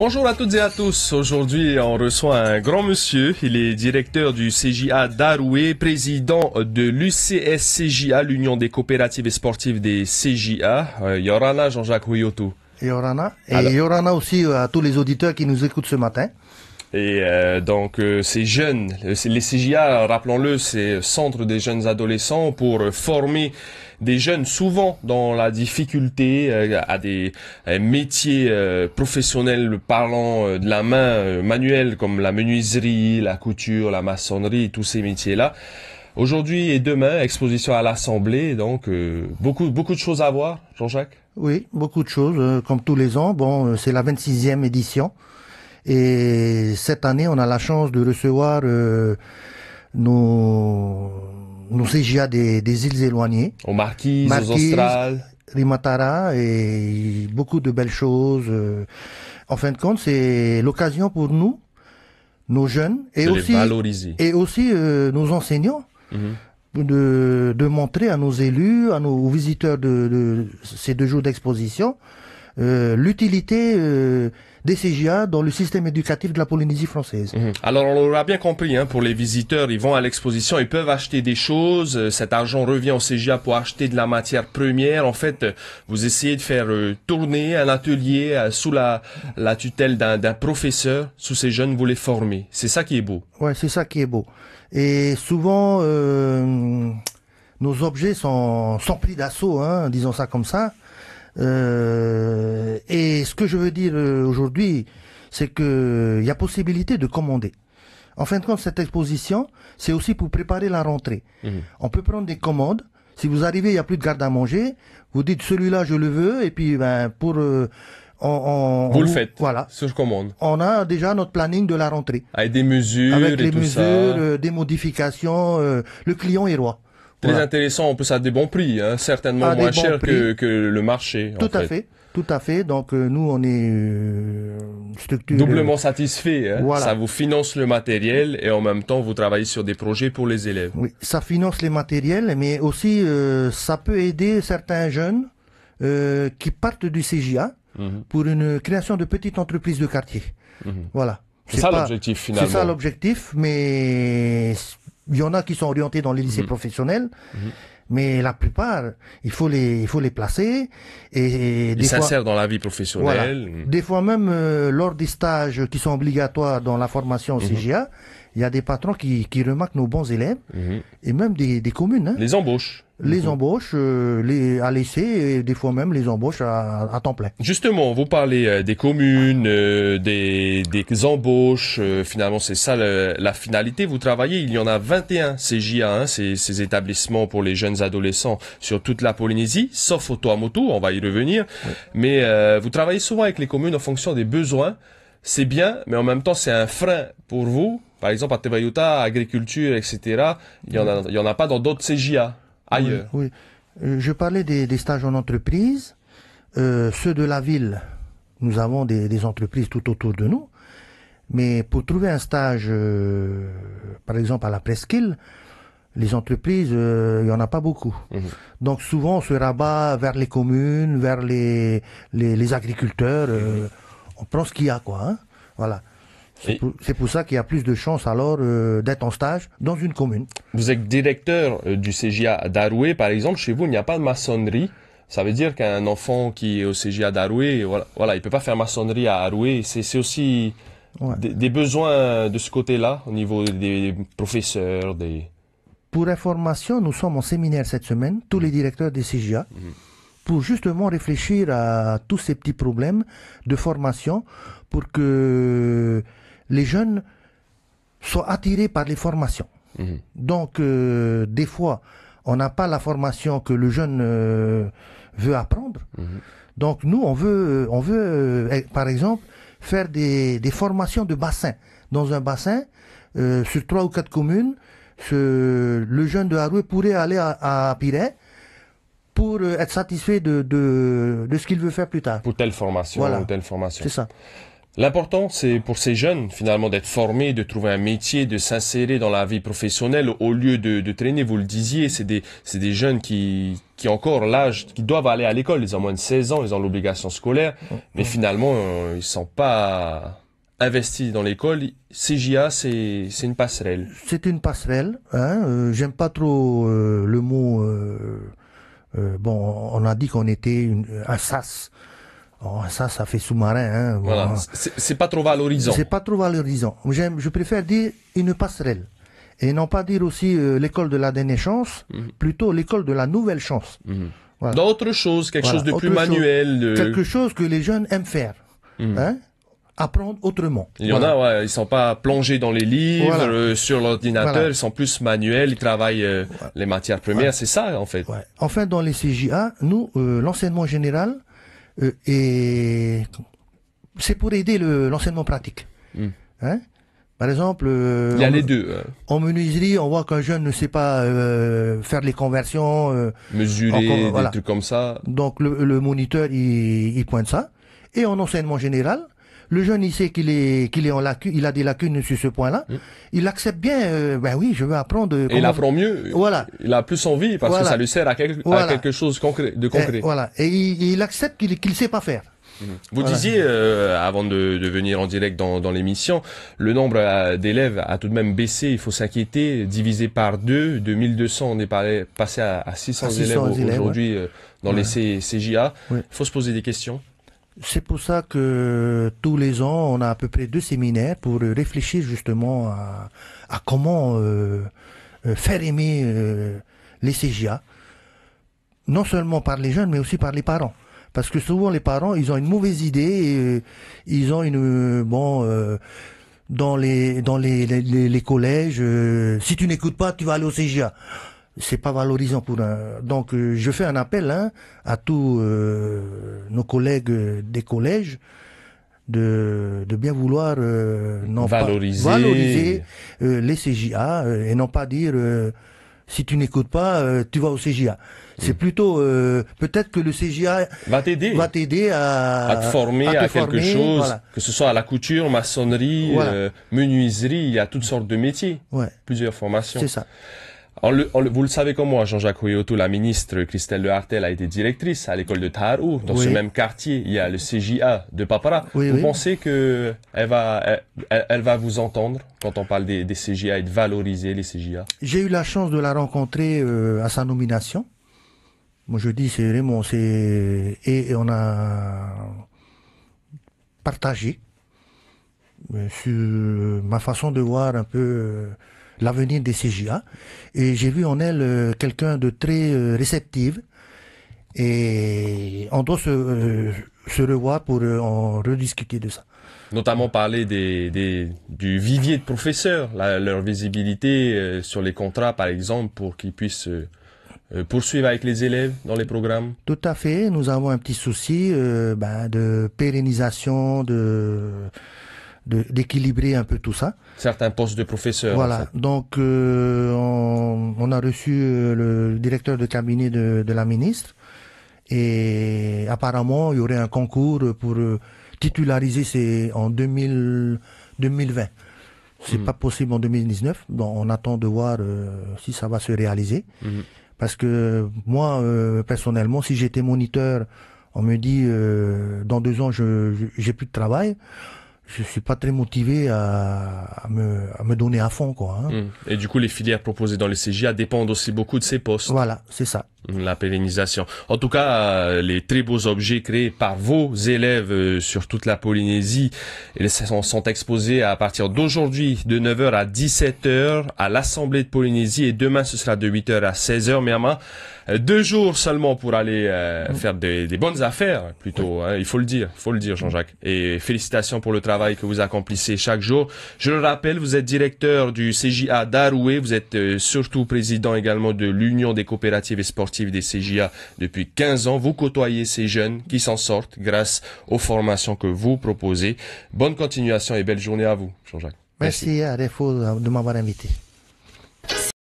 Bonjour à toutes et à tous. Aujourd'hui, on reçoit un grand monsieur. Il est directeur du CJA d'Aroué, président de l'UCSCJA, l'Union des coopératives et sportives des CJA. Euh, Yorana Jean-Jacques Ouyotou. Yorana. Et Yorana aussi euh, à tous les auditeurs qui nous écoutent ce matin. Et euh, donc euh, ces jeunes, euh, les CJA, rappelons-le, c'est centre des jeunes adolescents pour former des jeunes souvent dans la difficulté à des métiers professionnels parlant de la main manuelle comme la menuiserie, la couture, la maçonnerie, tous ces métiers-là. Aujourd'hui et demain, exposition à l'Assemblée, donc beaucoup beaucoup de choses à voir, Jean-Jacques. Oui, beaucoup de choses, comme tous les ans. Bon, c'est la 26e édition. Et cette année, on a la chance de recevoir euh, nos, nos CGA des, des îles éloignées. Aux Marquises, aux Australes. Rimatara et beaucoup de belles choses. Euh. En fin de compte, c'est l'occasion pour nous, nos jeunes, et aussi, et aussi euh, nos enseignants, mhm. de, de montrer à nos élus, à nos visiteurs de ces deux jours d'exposition, euh, l'utilité euh, des CGA dans le système éducatif de la Polynésie française. Mhm. Alors on l'aura bien compris, hein, pour les visiteurs, ils vont à l'exposition, ils peuvent acheter des choses, euh, cet argent revient au CGA pour acheter de la matière première. En fait, euh, vous essayez de faire tourner un atelier sous la, tutelle d'un professeur, sous ces jeunes, vous les formez. C'est ça qui est beau. Ouais, c'est ça qui est beau. Et souvent nos objets sont, sont pris d'assaut, hein, disons ça comme ça. Euh, et ce que je veux dire euh, aujourd'hui, c'est qu'il euh, y a possibilité de commander. En fin de compte, cette exposition, c'est aussi pour préparer la rentrée. Mhm. On peut prendre des commandes. Si vous arrivez, il n'y a plus de garde à manger. Vous dites celui-là, je le veux. Et puis, ben, pour euh, on, vous le faites. Voilà. Ce commande. On a déjà notre planning de la rentrée. Avec des mesures, avec et mesures, des modifications. le client est roi. Très intéressant, on peut ça à des bons prix, hein. certainement moins cher que, que, le marché. Tout à fait. Tout à fait. Donc euh, nous, on est euh, doublement satisfait. Hein. Ça vous finance le matériel et en même temps vous travaillez sur des projets pour les élèves. Oui, ça finance les matériels, mais aussi euh, ça peut aider certains jeunes qui partent du CJA mhm. pour une création de petites entreprises de quartier. Mhm. Voilà. C'est ça l'objectif finalement. C'est ça l'objectif, mais il y en a qui sont orientés dans les lycées mhm. professionnels, mhm. mais la plupart, il faut les, il faut les placer et, ils s'insèrent dans la vie professionnelle. Des fois même euh, lors des stages qui sont obligatoires dans la formation au mhm. CGA, il y a des patrons qui, qui remarquent nos bons élèves mhm. et même des, des communes. Hein. Les embauches. Les mhm. embauches euh, les, à laisser et des fois même les embauches à, à temps plein. Justement, vous parlez euh, des communes, euh, des, des embauches. finalement, c'est ça la finalité. Vous travaillez, il y en a 21 CJA, hein, ces, ces établissements pour les jeunes adolescents sur toute la Polynésie, sauf moto on va y revenir. Mais vous travaillez souvent avec les communes en fonction des besoins c'est bien, mais en même temps, c'est un frein pour vous. Par exemple, à Tebayuta, agriculture, etc. Il n'y en, a, il y en a pas dans d'autres CJA ailleurs. Oui, euh, Je parlais des, stages en entreprise. Euh, ceux de la ville, nous avons des, entreprises tout autour de nous. Mais pour trouver un stage, euh, par exemple à la presqu'île, les entreprises, il y n'y en a pas beaucoup. Mmh. Donc souvent, on se rabat vers les communes, vers les, les, agriculteurs. Mmh on ce qu'il y a, quoi. Hein. voilà. C'est pour, ça qu'il y a plus de chances alors euh, d'être en stage dans une commune. Vous êtes directeur euh, du CGA d'Aroué, par exemple. Chez vous, il n'y a pas de maçonnerie. Ça veut dire qu'un enfant qui est au CGA d'Aroué, voilà, voilà, il peut pas faire maçonnerie à Aroué. C'est aussi des, besoins de ce côté-là, au niveau des professeurs, des... Pour information, nous sommes en séminaire cette semaine, tous les directeurs des CGA pour justement réfléchir à tous ces petits problèmes de formation pour que les jeunes soient attirés par les formations. Mmh. Donc, euh, des fois, on n'a pas la formation que le jeune euh, veut apprendre. Mmh. Donc, nous, on veut, euh, on veut eh, par exemple, faire des, des formations de bassin. Dans un bassin, sur trois ou quatre communes, ce, le jeune de Harouet pourrait aller à, à Piret, pour euh, être satisfait de, de, de ce qu'il veut faire plus tard. Pour telle formation voilà. ou telle formation. C'est ça. L'important, c'est pour ces jeunes, finalement, d'être formés, de trouver un métier, de s'insérer dans la vie professionnelle au lieu de, de traîner. Vous le disiez, c'est des, c'est des jeunes qui, qui encore l'âge, qui doivent aller à l'école. Ils ont moins de 16 ans, ils ont l'obligation scolaire. Mais finalement, euh, ils sont pas investis dans l'école. CJA, c'est, c'est une passerelle. C'est une passerelle. Hein. Euh, j'aime pas trop le mot euh, bon, on a dit qu'on était une, un sas. Oh, ça, ça fait sous-marin. Hein. Voilà. C'est pas trop valorisant. C'est pas trop valorisant. J'aime, je préfère dire une passerelle. Et non pas dire aussi euh, l'école de la dernière chance, mhm. plutôt l'école de la nouvelle chance. Mhm. D'autres choses, quelque chose de plus manuel. Quelque chose que les jeunes aiment faire. Mhm. Hein apprendre autrement. Il y en a, ouais, ils sont pas plongés dans les livres, euh, sur l'ordinateur, ils sont plus manuels, ils travaillent euh, les matières premières, c'est ça en fait. Ouais. Enfin, dans les CJA, nous, euh, l'enseignement général, et c'est pour aider l'enseignement pratique. Hmm. Hein? par exemple, il y a en, les deux. Hein. En menuiserie, on voit qu'un jeune ne sait pas faire les conversions, mesurer des trucs comme ça. Donc le, moniteur, il, pointe ça. Et en enseignement général, le jeune, il sait qu'il est, qu'il est en lacune, il a des lacunes sur ce point-là. Mm. Il accepte bien, euh, ben oui, je veux apprendre. Il apprend mieux. Voilà. Il a plus envie parce que ça lui sert à, quelque chose de concret. voilà. Et il, accepte qu'il ne sait pas faire. Mm. Vous disiez, euh, avant de, venir en direct dans, l'émission, le nombre euh, d'élèves a tout de même baissé, il faut s'inquiéter, divisé par deux, de 1200, on est passé à, 600, élèves, aujourd'hui dans les CJA. Il faut se poser des questions. C'est pour ça que tous les ans, on a à peu près deux séminaires pour euh, réfléchir justement à, à comment euh, euh, faire aimer les CGA, non seulement par les jeunes, mais aussi par les parents. Parce que souvent les parents, ils ont une mauvaise idée, et, ils ont une... Bon, dans les dans les, les, les collèges, si tu n'écoutes pas, tu vas aller au CGA c'est pas valorisant pour un. Donc euh, je fais un appel hein, à tous euh, nos collègues euh, des collèges de, de bien vouloir non valoriser, les CJA et non pas dire si tu n'écoutes pas, tu vas au CJA. C'est hmm. plutôt peut-être que le CJA va t'aider, va t'aider à, à te former à, quelque chose, que ce soit à la couture, maçonnerie, menuiserie, il y a toutes sortes de métiers, plusieurs formations. C'est ça vous le savez comme moi, Jean-Jacques Oyoto, la ministre Christelle Le Hartel a été directrice à l'école de Tarou. Dans ce même quartier, il y a le CJA de Papara. vous pensez que elle va, elle, va vous entendre quand on parle des, CJA et de valoriser les CJA J'ai eu la chance de la rencontrer euh, à sa nomination. Moi, je dis, c'est vraiment, c'est et, on a partagé euh, sur ma façon de voir un peu. Euh, l'avenir des CJA. Et j'ai vu en elle euh, quelqu'un de très euh, réceptive. Et on doit se, euh, revoir pour en rediscuter de ça notamment parler des, du vivier de professeurs, leur visibilité sur les contrats, par exemple, pour qu'ils puissent poursuivre avec les élèves dans les programmes Tout à fait. Nous avons un petit souci ben, de pérennisation, de d'équilibrer un peu tout ça. Certains postes de professeurs. Voilà. Donc euh, on, a reçu euh, le directeur de cabinet de, la ministre et apparemment il y aurait un concours pour euh, titulariser ces en 2000, 2020. C'est hmm. pas possible en 2019. on attend de voir si ça va se réaliser. Hmm. Parce que moi, personnellement, si j'étais moniteur, on me dit dans deux ans, je j'ai plus de travail je suis pas très motivé à, me, à me donner à fond quoi. Hein. Hum. Et du coup, les filières proposées dans les CJA dépendent aussi beaucoup de ces postes. Voilà, c'est ça. La pérennisation. En tout cas, euh, les très beaux objets créés par vos élèves euh, sur toute la Polynésie sont exposés à partir d'aujourd'hui de 9h à 17h à l'Assemblée de Polynésie et demain ce sera de 8h à 16h. Mais à euh, deux jours seulement pour aller mm. faire des, bonnes affaires plutôt. Hein, il faut le dire, faut le dire Jean-Jacques. Et félicitations pour le travail que vous accomplissez chaque jour. Je le rappelle, vous êtes directeur du CJA d'Aroué, vous êtes surtout président également de l'Union des coopératives et sportives des CJA depuis 15 ans. Vous côtoyez ces jeunes qui s'en sortent grâce aux formations que vous proposez. Bonne continuation et belle journée à vous, Jean-Jacques. Merci, à Refo de m'avoir invité.